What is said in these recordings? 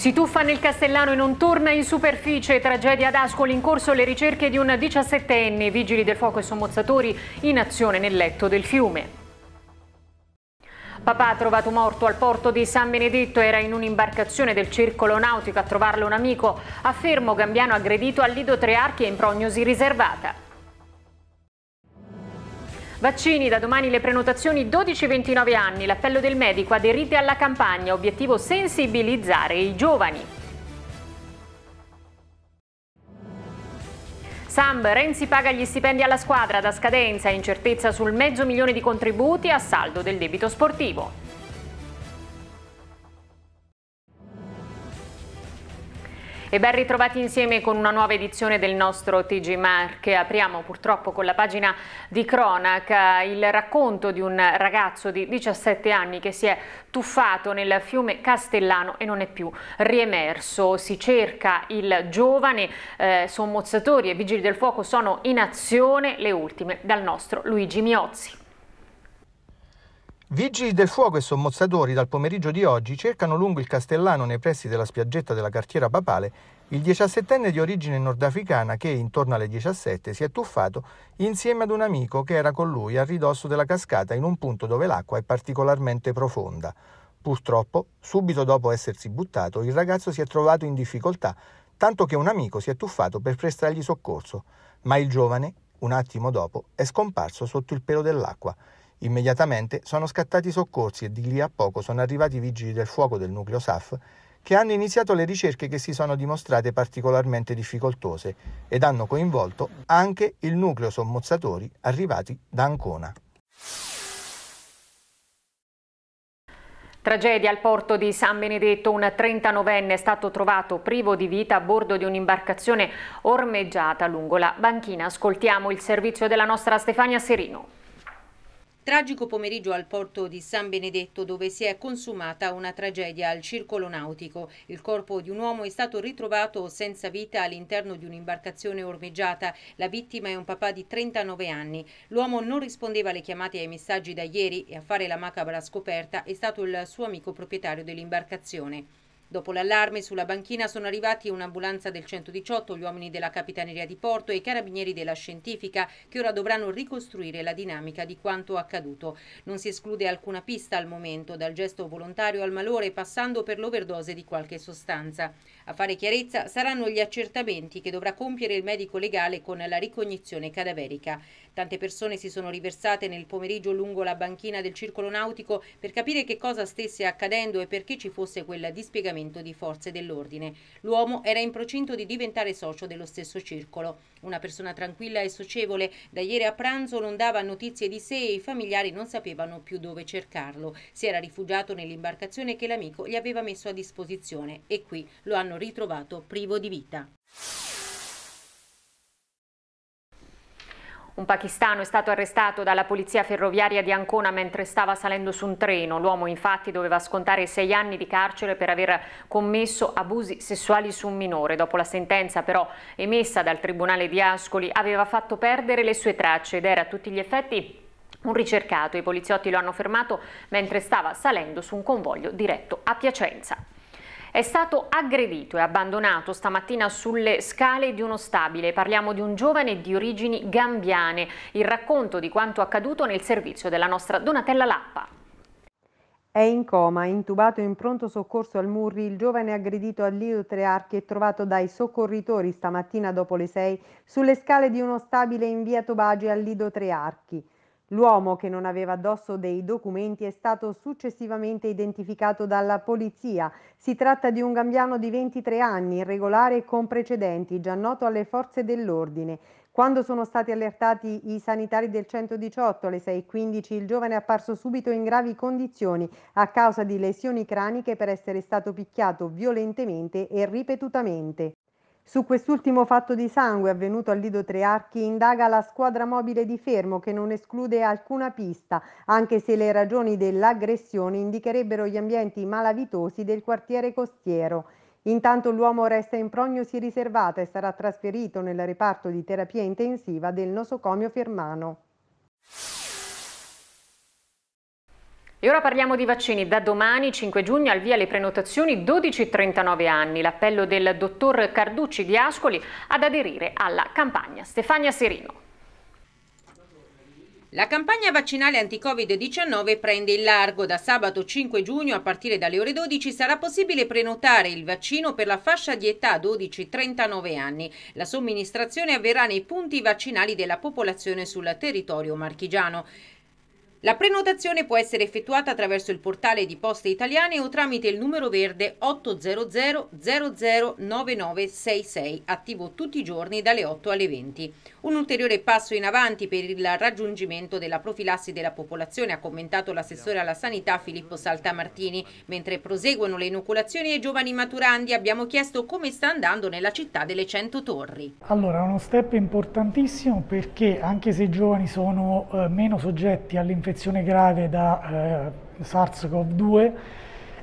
Si tuffa nel Castellano e non torna in superficie. Tragedia ad Ascoli in corso le ricerche di un 17enne. Vigili del fuoco e sommozzatori in azione nel letto del fiume. Papà trovato morto al porto di San Benedetto era in un'imbarcazione del circolo nautico a trovarlo un amico. Affermo Gambiano aggredito all'ido Lido Trearchi e in prognosi riservata. Vaccini, da domani le prenotazioni 12-29 anni, l'appello del medico aderite alla campagna, obiettivo sensibilizzare i giovani. Samb, Renzi paga gli stipendi alla squadra da scadenza, incertezza sul mezzo milione di contributi a saldo del debito sportivo. E ben ritrovati insieme con una nuova edizione del nostro TG Marche. Apriamo purtroppo con la pagina di cronaca il racconto di un ragazzo di 17 anni che si è tuffato nel fiume Castellano e non è più riemerso. Si cerca il giovane, eh, sommozzatori e vigili del fuoco sono in azione, le ultime dal nostro Luigi Miozzi. Vigili del fuoco e sommozzatori dal pomeriggio di oggi cercano lungo il Castellano nei pressi della spiaggetta della cartiera papale il 17enne di origine nordafricana che intorno alle 17 si è tuffato insieme ad un amico che era con lui a ridosso della cascata in un punto dove l'acqua è particolarmente profonda. Purtroppo, subito dopo essersi buttato, il ragazzo si è trovato in difficoltà, tanto che un amico si è tuffato per prestargli soccorso, ma il giovane, un attimo dopo, è scomparso sotto il pelo dell'acqua. Immediatamente sono scattati i soccorsi e di lì a poco sono arrivati i vigili del fuoco del nucleo SAF che hanno iniziato le ricerche che si sono dimostrate particolarmente difficoltose ed hanno coinvolto anche il nucleo sommozzatori arrivati da Ancona. Tragedia al porto di San Benedetto, un 39enne è stato trovato privo di vita a bordo di un'imbarcazione ormeggiata lungo la banchina. Ascoltiamo il servizio della nostra Stefania Serino. Tragico pomeriggio al porto di San Benedetto dove si è consumata una tragedia al circolo nautico. Il corpo di un uomo è stato ritrovato senza vita all'interno di un'imbarcazione ormeggiata. La vittima è un papà di 39 anni. L'uomo non rispondeva alle chiamate e ai messaggi da ieri e a fare la macabra scoperta è stato il suo amico proprietario dell'imbarcazione. Dopo l'allarme sulla banchina sono arrivati un'ambulanza del 118, gli uomini della Capitaneria di Porto e i carabinieri della Scientifica che ora dovranno ricostruire la dinamica di quanto accaduto. Non si esclude alcuna pista al momento, dal gesto volontario al malore passando per l'overdose di qualche sostanza. A fare chiarezza saranno gli accertamenti che dovrà compiere il medico legale con la ricognizione cadaverica. Tante persone si sono riversate nel pomeriggio lungo la banchina del circolo nautico per capire che cosa stesse accadendo e perché ci fosse quella dispiegamento comandamento di forze dell'ordine. L'uomo era in procinto di diventare socio dello stesso circolo. Una persona tranquilla e socievole, da ieri a pranzo non dava notizie di sé e i familiari non sapevano più dove cercarlo. Si era rifugiato nell'imbarcazione che l'amico gli aveva messo a disposizione e qui lo hanno ritrovato privo di vita. Un pakistano è stato arrestato dalla polizia ferroviaria di Ancona mentre stava salendo su un treno. L'uomo infatti doveva scontare sei anni di carcere per aver commesso abusi sessuali su un minore. Dopo la sentenza però emessa dal tribunale di Ascoli aveva fatto perdere le sue tracce ed era a tutti gli effetti un ricercato. I poliziotti lo hanno fermato mentre stava salendo su un convoglio diretto a Piacenza. È stato aggredito e abbandonato stamattina sulle scale di uno stabile. Parliamo di un giovane di origini gambiane. Il racconto di quanto accaduto nel servizio della nostra Donatella Lappa. È in coma, intubato in pronto soccorso al Murri, il giovane aggredito al Lido Trearchi e trovato dai soccorritori stamattina dopo le 6 sulle scale di uno stabile in via Tobagi al Lido Trearchi. L'uomo che non aveva addosso dei documenti è stato successivamente identificato dalla polizia. Si tratta di un gambiano di 23 anni, irregolare e con precedenti, già noto alle forze dell'ordine. Quando sono stati allertati i sanitari del 118 alle 6.15, il giovane è apparso subito in gravi condizioni a causa di lesioni craniche per essere stato picchiato violentemente e ripetutamente. Su quest'ultimo fatto di sangue avvenuto al Lido Trearchi indaga la squadra mobile di Fermo che non esclude alcuna pista, anche se le ragioni dell'aggressione indicherebbero gli ambienti malavitosi del quartiere costiero. Intanto l'uomo resta in prognosi riservata e sarà trasferito nel reparto di terapia intensiva del nosocomio fermano. E ora parliamo di vaccini. Da domani, 5 giugno, al via le prenotazioni 12-39 anni. L'appello del dottor Carducci di Ascoli ad aderire alla campagna. Stefania Serino. La campagna vaccinale anti-Covid-19 prende il largo. Da sabato 5 giugno a partire dalle ore 12 sarà possibile prenotare il vaccino per la fascia di età 12-39 anni. La somministrazione avverrà nei punti vaccinali della popolazione sul territorio marchigiano. La prenotazione può essere effettuata attraverso il portale di Poste Italiane o tramite il numero verde 800 00 9966, attivo tutti i giorni dalle 8 alle 20. Un ulteriore passo in avanti per il raggiungimento della profilassi della popolazione, ha commentato l'assessore alla sanità Filippo Saltamartini. Mentre proseguono le inoculazioni ai giovani maturandi, abbiamo chiesto come sta andando nella città delle 100 torri. Allora, uno step importantissimo perché anche se i giovani sono eh, meno soggetti all'infezione infezione grave da eh, SARS-CoV-2,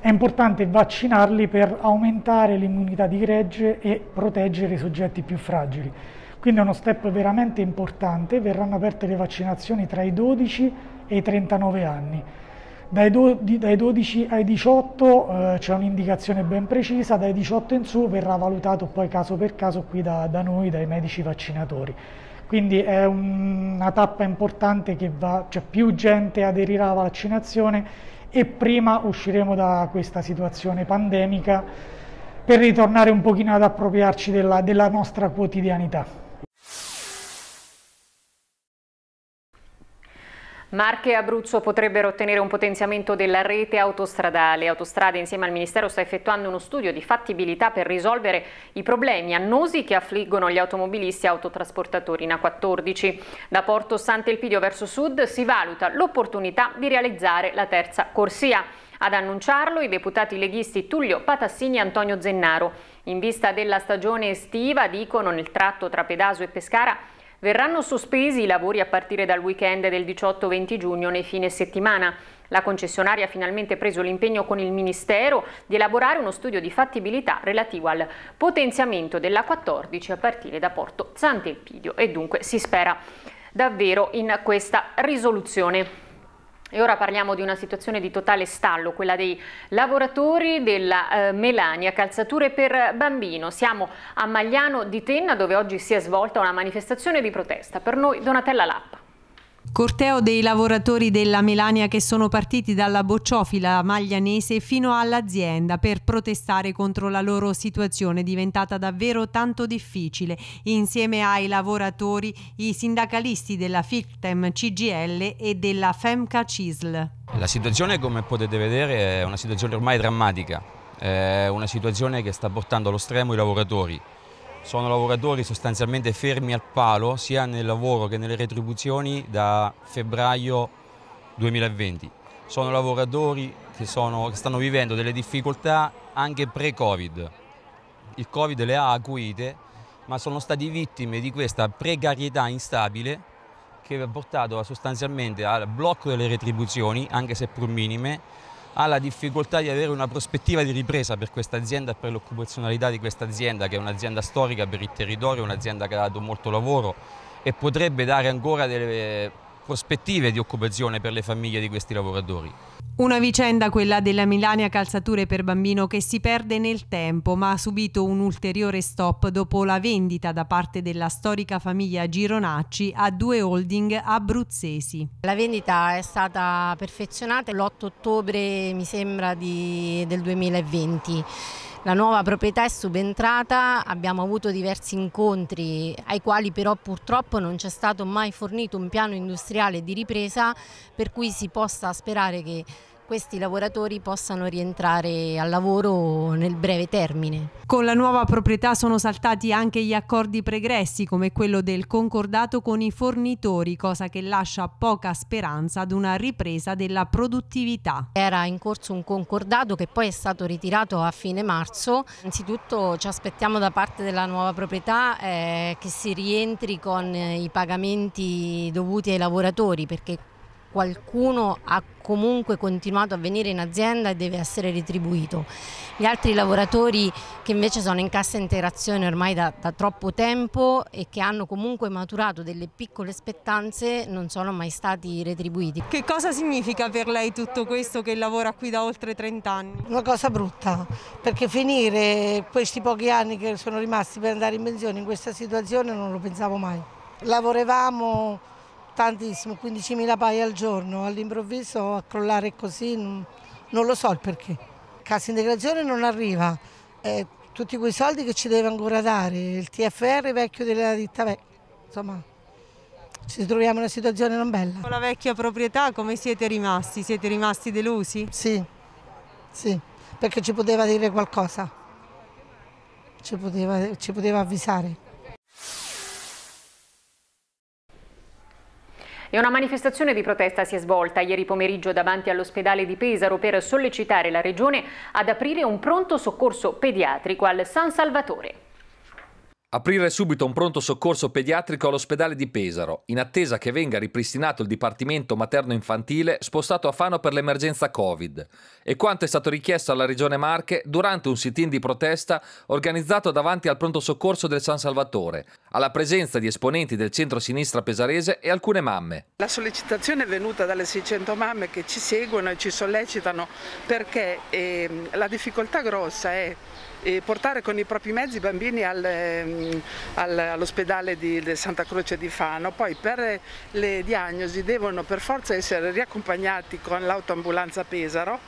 è importante vaccinarli per aumentare l'immunità di gregge e proteggere i soggetti più fragili. Quindi è uno step veramente importante, verranno aperte le vaccinazioni tra i 12 e i 39 anni. Dai, do, dai 12 ai 18 eh, c'è un'indicazione ben precisa, dai 18 in su verrà valutato poi caso per caso qui da, da noi, dai medici vaccinatori quindi è un, una tappa importante che va, cioè più gente aderirà alla vaccinazione e prima usciremo da questa situazione pandemica per ritornare un pochino ad appropriarci della, della nostra quotidianità. Marche e Abruzzo potrebbero ottenere un potenziamento della rete autostradale. Autostrade insieme al Ministero sta effettuando uno studio di fattibilità per risolvere i problemi annosi che affliggono gli automobilisti e autotrasportatori in A14. Da Porto Sant'Elpidio verso sud si valuta l'opportunità di realizzare la terza corsia. Ad annunciarlo i deputati leghisti Tullio Patassini e Antonio Zennaro. In vista della stagione estiva, dicono nel tratto tra Pedaso e Pescara, Verranno sospesi i lavori a partire dal weekend del 18-20 giugno nei fine settimana. La concessionaria ha finalmente preso l'impegno con il Ministero di elaborare uno studio di fattibilità relativo al potenziamento della 14 a partire da Porto Sant'Elpidio e dunque si spera davvero in questa risoluzione. E ora parliamo di una situazione di totale stallo, quella dei lavoratori della eh, Melania, calzature per bambino. Siamo a Magliano di Tenna dove oggi si è svolta una manifestazione di protesta. Per noi Donatella Lappa. Corteo dei lavoratori della Melania che sono partiti dalla bocciofila maglianese fino all'azienda per protestare contro la loro situazione diventata davvero tanto difficile. Insieme ai lavoratori, i sindacalisti della FICTEM CGL e della FEMCA CISL. La situazione, come potete vedere, è una situazione ormai drammatica. È una situazione che sta portando allo stremo i lavoratori sono lavoratori sostanzialmente fermi al palo sia nel lavoro che nelle retribuzioni da febbraio 2020. Sono lavoratori che, sono, che stanno vivendo delle difficoltà anche pre-Covid. Il Covid le ha acuite, ma sono stati vittime di questa precarietà instabile che ha portato sostanzialmente al blocco delle retribuzioni, anche se pur minime, ha la difficoltà di avere una prospettiva di ripresa per questa azienda e per l'occupazionalità di questa azienda, che è un'azienda storica per il territorio, un'azienda che ha dato molto lavoro e potrebbe dare ancora delle prospettive di occupazione per le famiglie di questi lavoratori. Una vicenda, quella della Milania calzature per bambino, che si perde nel tempo, ma ha subito un ulteriore stop dopo la vendita da parte della storica famiglia Gironacci a due holding abruzzesi. La vendita è stata perfezionata l'8 ottobre, mi sembra, di, del 2020. La nuova proprietà è subentrata, abbiamo avuto diversi incontri ai quali però purtroppo non c'è stato mai fornito un piano industriale di ripresa per cui si possa sperare che questi lavoratori possano rientrare al lavoro nel breve termine. Con la nuova proprietà sono saltati anche gli accordi pregressi come quello del concordato con i fornitori, cosa che lascia poca speranza ad una ripresa della produttività. Era in corso un concordato che poi è stato ritirato a fine marzo. Innanzitutto ci aspettiamo da parte della nuova proprietà eh, che si rientri con i pagamenti dovuti ai lavoratori perché qualcuno ha comunque continuato a venire in azienda e deve essere retribuito. Gli altri lavoratori che invece sono in cassa integrazione ormai da, da troppo tempo e che hanno comunque maturato delle piccole spettanze non sono mai stati retribuiti. Che cosa significa per lei tutto questo che lavora qui da oltre 30 anni? Una cosa brutta, perché finire questi pochi anni che sono rimasti per andare in pensione in questa situazione non lo pensavo mai. Lavorevamo tantissimo, 15.000 paia al giorno, all'improvviso a crollare così non, non lo so il perché. Cassa integrazione non arriva, eh, tutti quei soldi che ci deve ancora dare, il TFR vecchio della ditta vecchia, insomma ci troviamo in una situazione non bella. Con la vecchia proprietà come siete rimasti? Siete rimasti delusi? Sì, sì, perché ci poteva dire qualcosa, ci poteva, ci poteva avvisare. E una manifestazione di protesta si è svolta ieri pomeriggio davanti all'ospedale di Pesaro per sollecitare la Regione ad aprire un pronto soccorso pediatrico al San Salvatore. Aprire subito un pronto soccorso pediatrico all'ospedale di Pesaro, in attesa che venga ripristinato il dipartimento materno-infantile spostato a Fano per l'emergenza Covid, e quanto è stato richiesto alla Regione Marche durante un sit-in di protesta organizzato davanti al pronto soccorso del San Salvatore, alla presenza di esponenti del centro-sinistra pesarese e alcune mamme. La sollecitazione è venuta dalle 600 mamme che ci seguono e ci sollecitano perché eh, la difficoltà grossa è e portare con i propri mezzi i bambini al, ehm, al, all'ospedale di Santa Croce di Fano. Poi per le diagnosi devono per forza essere riaccompagnati con l'autoambulanza Pesaro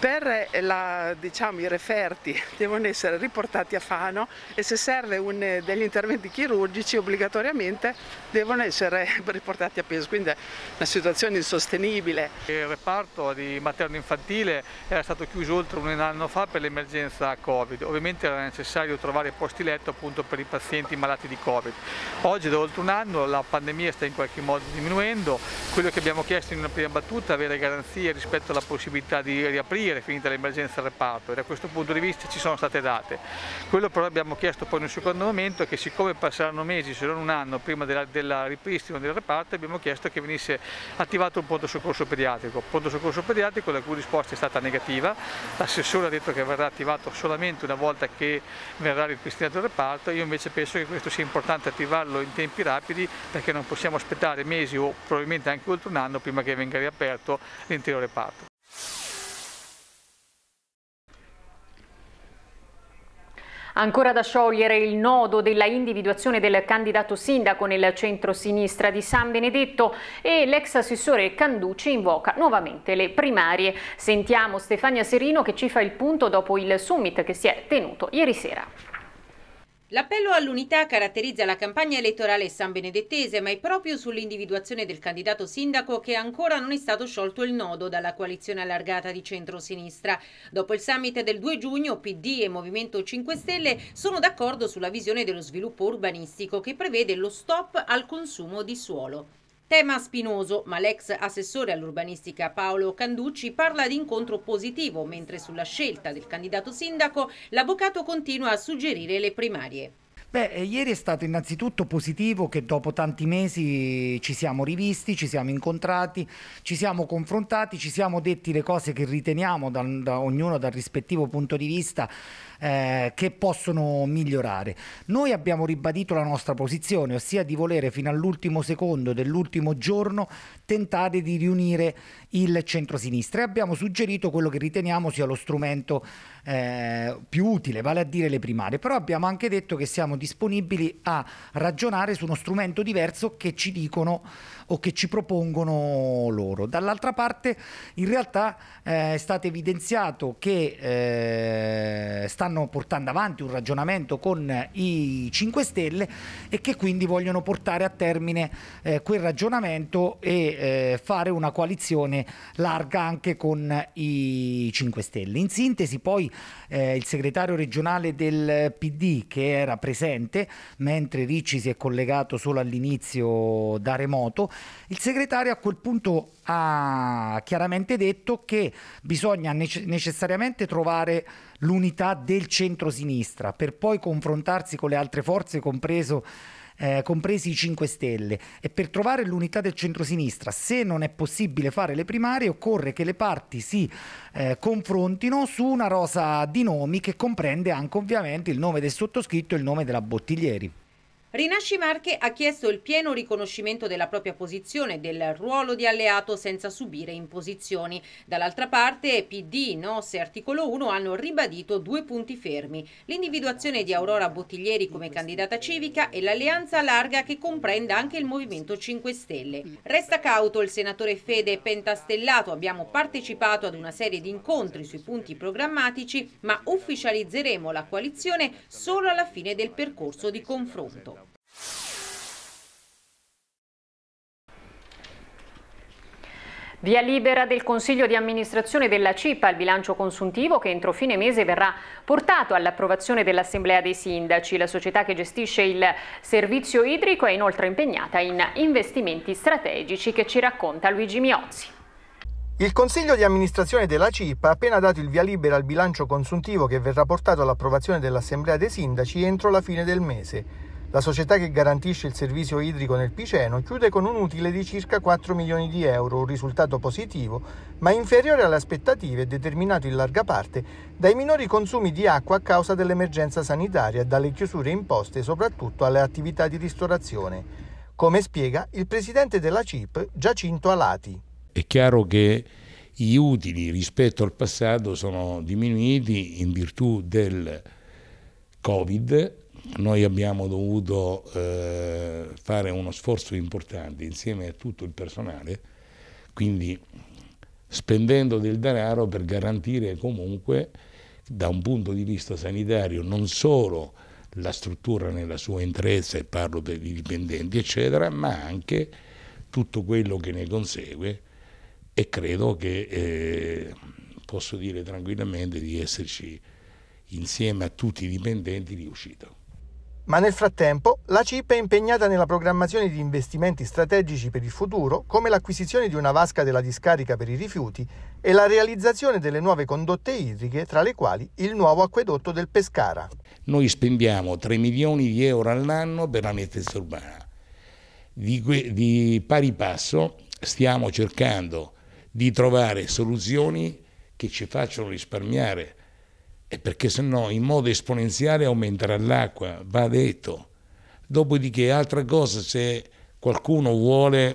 per eh, la, diciamo, i referti devono essere riportati a Fano e se serve un, eh, degli interventi chirurgici obbligatoriamente devono essere riportati a peso, quindi è una situazione insostenibile. Il reparto di materno-infantile era stato chiuso oltre un anno fa per l'emergenza Covid, ovviamente era necessario trovare posti letto appunto per i pazienti malati di Covid. Oggi da oltre un anno la pandemia sta in qualche modo diminuendo, quello che abbiamo chiesto in una prima battuta è avere garanzie rispetto alla possibilità di riaprire finita l'emergenza del reparto e da questo punto di vista ci sono state date. Quello però abbiamo chiesto poi in un secondo momento è che siccome passeranno mesi se non un anno prima della, della ripristino del reparto abbiamo chiesto che venisse attivato un pronto soccorso pediatrico. Il pronto soccorso pediatrico la cui risposta è stata negativa, l'assessore ha detto che verrà attivato solamente una volta che verrà ripristinato il reparto, io invece penso che questo sia importante attivarlo in tempi rapidi perché non possiamo aspettare mesi o probabilmente anche oltre un anno prima che venga riaperto l'intero reparto. Ancora da sciogliere il nodo della individuazione del candidato sindaco nel centro-sinistra di San Benedetto e l'ex assessore Canducci invoca nuovamente le primarie. Sentiamo Stefania Serino che ci fa il punto dopo il summit che si è tenuto ieri sera. L'appello all'unità caratterizza la campagna elettorale sambenedettese, ma è proprio sull'individuazione del candidato sindaco che ancora non è stato sciolto il nodo dalla coalizione allargata di centrosinistra. Dopo il summit del 2 giugno, PD e Movimento 5 Stelle sono d'accordo sulla visione dello sviluppo urbanistico che prevede lo stop al consumo di suolo. Tema spinoso, ma l'ex assessore all'urbanistica Paolo Canducci parla di incontro positivo, mentre sulla scelta del candidato sindaco l'avvocato continua a suggerire le primarie. Beh, eh, ieri è stato innanzitutto positivo che dopo tanti mesi ci siamo rivisti, ci siamo incontrati, ci siamo confrontati, ci siamo detti le cose che riteniamo da, da ognuno dal rispettivo punto di vista eh, che possono migliorare. Noi abbiamo ribadito la nostra posizione, ossia di volere fino all'ultimo secondo dell'ultimo giorno tentare di riunire il centro-sinistra e abbiamo suggerito quello che riteniamo sia lo strumento eh, più utile, vale a dire le primarie, però abbiamo anche detto che siamo disponibili a ragionare su uno strumento diverso che ci dicono o che ci propongono loro. Dall'altra parte in realtà eh, è stato evidenziato che eh, stanno portando avanti un ragionamento con i 5 Stelle e che quindi vogliono portare a termine eh, quel ragionamento e eh, fare una coalizione larga anche con i 5 Stelle. In sintesi poi eh, il segretario regionale del PD che era presente mentre Ricci si è collegato solo all'inizio da remoto il segretario a quel punto ha chiaramente detto che bisogna necessariamente trovare l'unità del centro-sinistra per poi confrontarsi con le altre forze, compreso eh, compresi i 5 Stelle. E per trovare l'unità del centro-sinistra, se non è possibile fare le primarie, occorre che le parti si eh, confrontino su una rosa di nomi che comprende anche ovviamente il nome del sottoscritto e il nome della Bottiglieri. Rinasci Marche ha chiesto il pieno riconoscimento della propria posizione e del ruolo di alleato senza subire imposizioni. Dall'altra parte PD, NOS e Articolo 1 hanno ribadito due punti fermi, l'individuazione di Aurora Bottiglieri come candidata civica e l'alleanza larga che comprenda anche il Movimento 5 Stelle. Resta cauto il senatore Fede Pentastellato, abbiamo partecipato ad una serie di incontri sui punti programmatici, ma ufficializzeremo la coalizione solo alla fine del percorso di confronto. Via libera del Consiglio di amministrazione della CIPA al bilancio consuntivo che entro fine mese verrà portato all'approvazione dell'Assemblea dei Sindaci. La società che gestisce il servizio idrico è inoltre impegnata in investimenti strategici che ci racconta Luigi Miozzi. Il Consiglio di amministrazione della CIP ha appena dato il via libera al bilancio consuntivo che verrà portato all'approvazione dell'Assemblea dei Sindaci entro la fine del mese. La società che garantisce il servizio idrico nel Piceno chiude con un utile di circa 4 milioni di euro, un risultato positivo, ma inferiore alle aspettative determinato in larga parte dai minori consumi di acqua a causa dell'emergenza sanitaria e dalle chiusure imposte soprattutto alle attività di ristorazione, come spiega il presidente della CIP Giacinto Alati. È chiaro che gli utili rispetto al passato sono diminuiti in virtù del Covid noi abbiamo dovuto eh, fare uno sforzo importante insieme a tutto il personale, quindi spendendo del denaro per garantire comunque da un punto di vista sanitario non solo la struttura nella sua interezza, e parlo per i dipendenti eccetera, ma anche tutto quello che ne consegue e credo che eh, posso dire tranquillamente di esserci insieme a tutti i dipendenti riuscito. Ma nel frattempo la CIP è impegnata nella programmazione di investimenti strategici per il futuro, come l'acquisizione di una vasca della discarica per i rifiuti e la realizzazione delle nuove condotte idriche, tra le quali il nuovo acquedotto del Pescara. Noi spendiamo 3 milioni di euro all'anno per la nettezza urbana. Di, di pari passo stiamo cercando di trovare soluzioni che ci facciano risparmiare e perché no in modo esponenziale aumenterà l'acqua, va detto. Dopodiché, altra cosa, se qualcuno vuole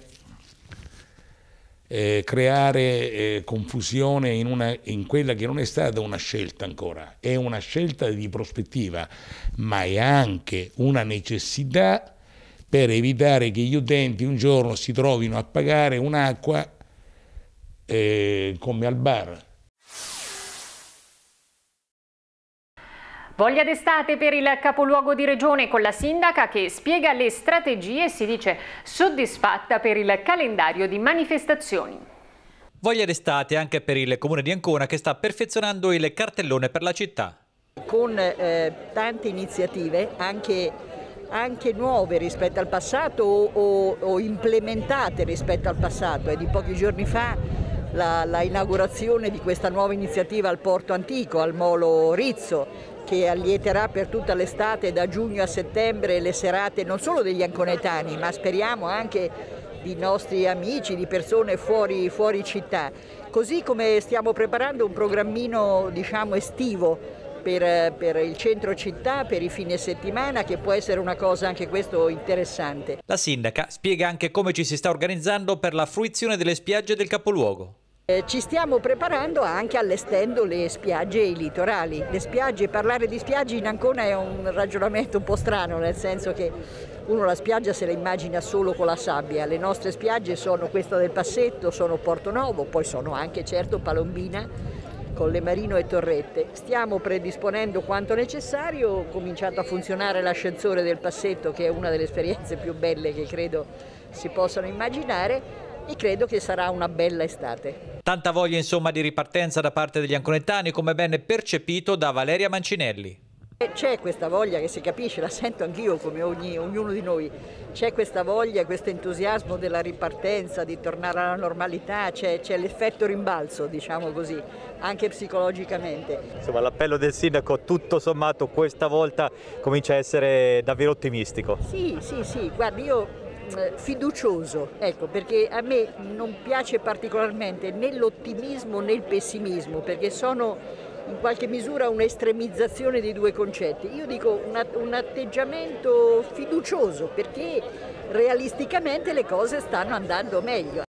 eh, creare eh, confusione in, una, in, quella che non è stata una scelta ancora, è una scelta di prospettiva, ma è anche una necessità per evitare che gli utenti un giorno si trovino a pagare un'acqua eh, come al bar Voglia d'estate per il capoluogo di regione con la sindaca che spiega le strategie e si dice soddisfatta per il calendario di manifestazioni. Voglia d'estate anche per il comune di Ancona che sta perfezionando il cartellone per la città. Con eh, tante iniziative anche anche nuove rispetto al passato o, o, o, implementate rispetto al passato. È eh, di pochi giorni fa la, la inaugurazione di questa nuova iniziativa al Porto Antico, al Molo Rizzo, che allieterà per tutta l'estate da giugno a settembre le serate non solo degli anconetani ma speriamo anche di nostri amici, di persone fuori, fuori città, così come stiamo preparando un programmino diciamo, estivo per, per, il centro città, per i fine settimana, che può essere una cosa anche questo interessante. La sindaca spiega anche come ci si sta organizzando per la fruizione delle spiagge del capoluogo. Eh, ci stiamo preparando anche allestendo le spiagge e i litorali. Spiagge, parlare di spiagge in Ancona è un ragionamento un po' strano, nel senso che uno la spiaggia se la immagina solo con la sabbia. Le nostre spiagge sono questa del Passetto, sono Novo, poi sono anche certo Palombina, le Marino e Torrette. Stiamo predisponendo quanto necessario, ho cominciato a funzionare l'ascensore del Passetto che è una delle esperienze più belle che credo si possano immaginare e credo che sarà una bella estate. Tanta voglia insomma di ripartenza da parte degli anconettani come ben percepito da Valeria Mancinelli. C'è questa voglia che si capisce, la sento anch'io come ogni, ognuno di noi, c'è questa voglia, questo entusiasmo della ripartenza, di tornare alla normalità, c'è, l'effetto rimbalzo, diciamo così, anche psicologicamente. Insomma l'appello del sindaco tutto sommato questa volta comincia a essere davvero ottimistico. Sì, sì, sì, guardi io Mm, fiducioso, ecco, perché a me non piace particolarmente né l'ottimismo né il pessimismo, perché sono in qualche misura un'estremizzazione dei due concetti. Io dico un, atteggiamento fiducioso perché realisticamente le cose stanno andando meglio.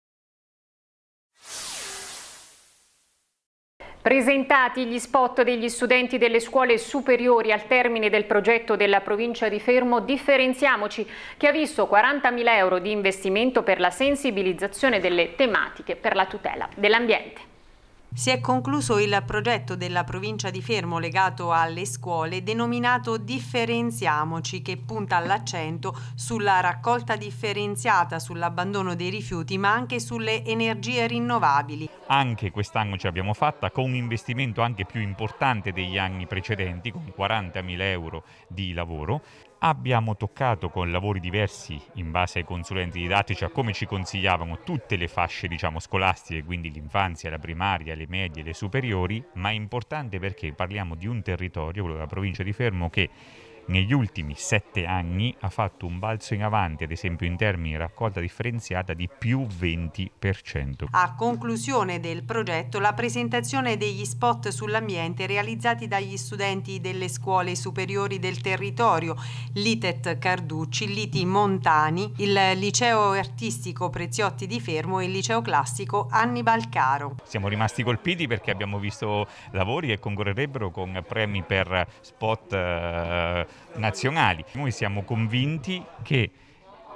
Presentati gli spot degli studenti delle scuole superiori al termine del progetto della provincia di Fermo Differenziamoci, che ha visto 40.000 euro di investimento per la sensibilizzazione delle tematiche per la tutela dell'ambiente. Si è concluso il progetto della provincia di Fermo legato alle scuole denominato Differenziamoci che punta l'accento sulla raccolta differenziata, sull'abbandono dei rifiuti ma anche sulle energie rinnovabili anche quest'anno ce l'abbiamo fatta con un investimento anche più importante degli anni precedenti, con 40.000 euro di lavoro. Abbiamo toccato con lavori diversi in base ai consulenti didattici a come ci consigliavano tutte le fasce diciamo, scolastiche, quindi l'infanzia, la primaria, le medie, le superiori, ma è importante perché parliamo di un territorio, quello della provincia di Fermo, che negli ultimi sette anni ha fatto un balzo in avanti, ad esempio in termini di raccolta differenziata, di più 20%. A conclusione del progetto, la presentazione degli spot sull'ambiente realizzati dagli studenti delle scuole superiori del territorio, l'ITET Carducci, l'ITI Montani, il liceo artistico Preziotti di Fermo e il liceo classico Annibal Caro. Siamo rimasti colpiti perché abbiamo visto lavori che concorrerebbero con premi per spot. Eh, nazionali. Noi siamo convinti che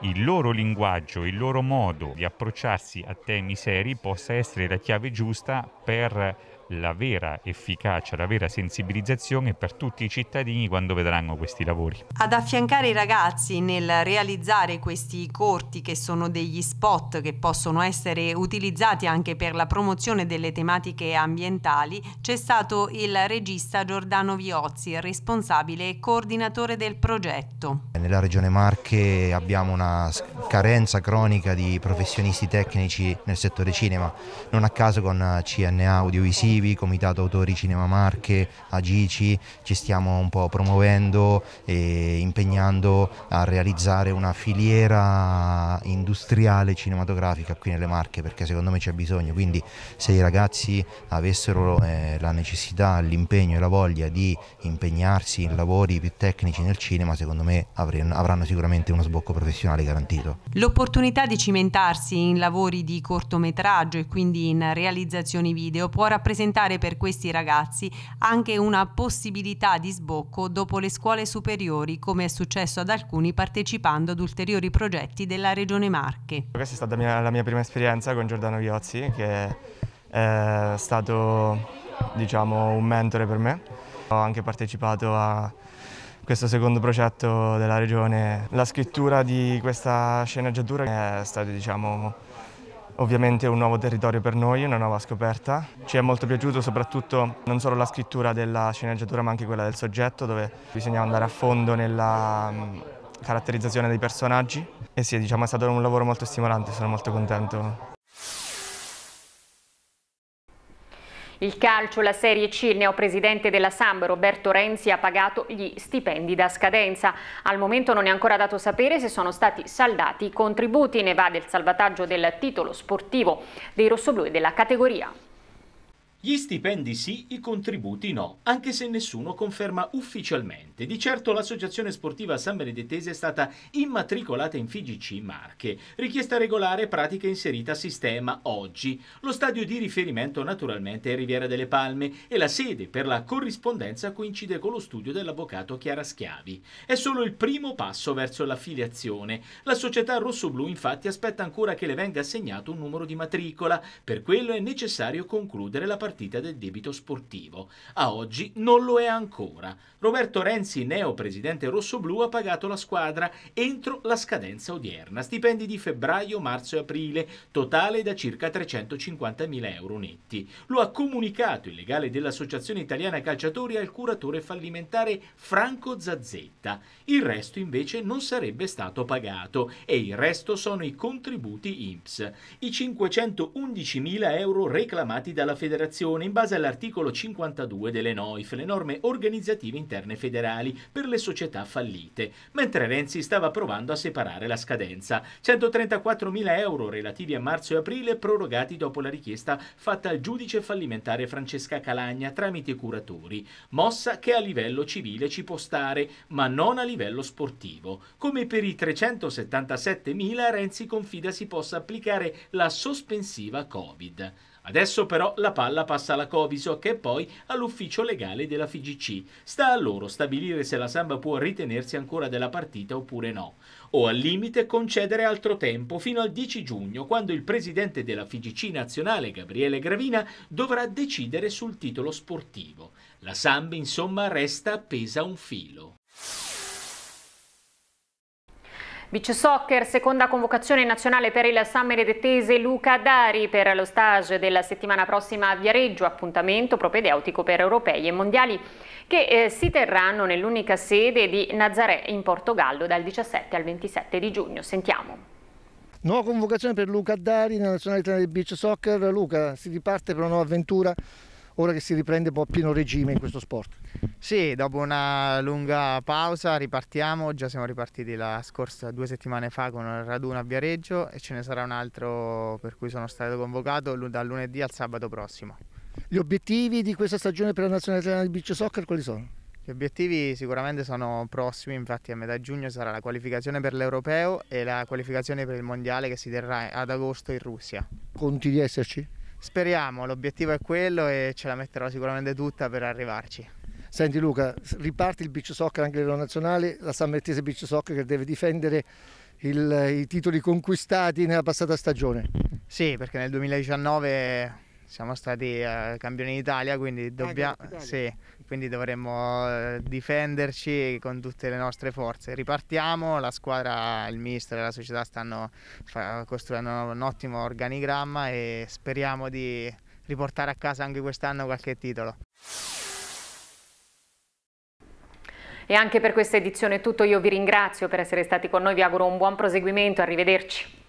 il loro linguaggio, il loro modo di approcciarsi a temi seri possa essere la chiave giusta per la vera efficacia, la vera sensibilizzazione per tutti i cittadini quando vedranno questi lavori. Ad affiancare i ragazzi nel realizzare questi corti che sono degli spot che possono essere utilizzati anche per la promozione delle tematiche ambientali, c'è stato il regista Giordano Viozzi, responsabile e coordinatore del progetto. Nella regione Marche abbiamo una carenza cronica di professionisti tecnici nel settore cinema, non a caso con CNA Audiovisivo creativi, Comitato Autori Cinema Marche, Agici, ci stiamo un po' promuovendo e impegnando a realizzare una filiera industriale cinematografica qui nelle Marche perché secondo me c'è bisogno, quindi se i ragazzi avessero eh, la necessità, l'impegno e la voglia di impegnarsi in lavori più tecnici nel cinema, secondo me avranno sicuramente uno sbocco professionale garantito. L'opportunità di cimentarsi in lavori di cortometraggio e quindi in realizzazioni video può rappresentare rappresentare per questi ragazzi anche una possibilità di sbocco dopo le scuole superiori, come è successo ad alcuni partecipando ad ulteriori progetti della Regione Marche. Questa è stata mia, la mia prima esperienza con Giordano Viozzi, che è stato diciamo, un mentore per me. Ho anche partecipato a questo secondo progetto della Regione. La scrittura di questa sceneggiatura è stata diciamo, Ovviamente un nuovo territorio per noi, una nuova scoperta. Ci è molto piaciuto soprattutto non solo la scrittura della sceneggiatura ma anche quella del soggetto dove bisognava andare a fondo nella mm, caratterizzazione dei personaggi e sì, diciamo, è stato un lavoro molto stimolante, sono molto contento Il calcio, la Serie C, il neopresidente della SAM Roberto Renzi ha pagato gli stipendi da scadenza. Al momento non è ancora dato sapere se sono stati saldati i contributi, ne va del salvataggio del titolo sportivo dei rossoblù e della categoria. Gli stipendi sì, i contributi no, anche se nessuno conferma ufficialmente. Di certo l'associazione sportiva San Benedettese è stata immatricolata in FIGC Marche, richiesta regolare pratica inserita a sistema oggi. Lo stadio di riferimento naturalmente è Riviera delle Palme e la sede per la corrispondenza coincide con lo studio dell'avvocato Chiara Schiavi. È solo il primo passo verso l'affiliazione. La società rossoblu infatti aspetta ancora che le venga assegnato un numero di matricola, per quello è necessario concludere la partita partita del debito sportivo. A oggi non lo è ancora. Roberto Renzi, neo presidente rossoblu, ha pagato la squadra entro la scadenza odierna. Stipendi di febbraio, marzo e aprile, totale da circa 350.000 euro netti. Lo ha comunicato il legale dell'Associazione Italiana Calciatori al curatore fallimentare Franco Zazzetta. Il resto invece non sarebbe stato pagato e il resto sono i contributi INPS. I 511.000 euro reclamati dalla federazione amministrazione in base all'articolo 52 delle NOIF, le norme organizzative interne federali per le società fallite, mentre Renzi stava provando a separare la scadenza. 134.000 euro relativi a marzo e aprile prorogati dopo la richiesta fatta al giudice fallimentare Francesca Calagna tramite curatori, mossa che a livello civile ci può stare, ma non a livello sportivo. Come per i 377.000 Renzi confida si possa applicare la sospensiva Covid. Adesso però la palla passa alla Covisoc e poi all'ufficio legale della FIGC. Sta a loro stabilire se la Samba può ritenersi ancora della partita oppure no, o al limite concedere altro tempo fino al 10 giugno quando il presidente della FIGC nazionale Gabriele Gravina dovrà decidere sul titolo sportivo. La Samba insomma resta appesa a un filo. Beach Soccer, seconda convocazione nazionale per il Sammeredetese Luca Dari per lo stage della settimana prossima a Viareggio, appuntamento propedeutico per europei e mondiali che eh, si terranno nell'unica sede di Nazaré in Portogallo dal 17 al 27 di giugno. Sentiamo. Nuova convocazione per Luca Dari nella nazionale italiana di beach soccer. Luca, si riparte per una nuova avventura ora che si riprende un po' a pieno regime in questo sport. Sì, dopo una lunga pausa ripartiamo, già siamo ripartiti la scorsa due settimane fa con un raduno a Viareggio e ce ne sarà un altro per cui sono stato convocato dal lunedì al sabato prossimo. Gli obiettivi di questa stagione per la Nazionale Italiana di Beach Soccer quali sono? Gli obiettivi sicuramente sono prossimi, infatti a metà giugno sarà la qualificazione per l'Europeo e la qualificazione per il Mondiale che si terrà ad agosto in Russia. Conti di esserci? Speriamo, l'obiettivo è quello e ce la metterò sicuramente tutta per arrivarci. Senti Luca, riparte il beach soccer anche a livello nazionale, la San Martese beach soccer che deve difendere il, i titoli conquistati nella passata stagione. Sì, perché nel 2019 siamo stati uh, campioni d'Italia, quindi, ah, dobbia- sì, quindi dovremmo eh, difenderci con tutte le nostre forze. Ripartiamo, la squadra, il mister e la società stanno fa- costruendo un ottimo organigramma e speriamo di riportare a casa anche quest'anno qualche titolo. E anche per questa edizione è tutto, io vi ringrazio per essere stati con noi, vi auguro un buon proseguimento, arrivederci.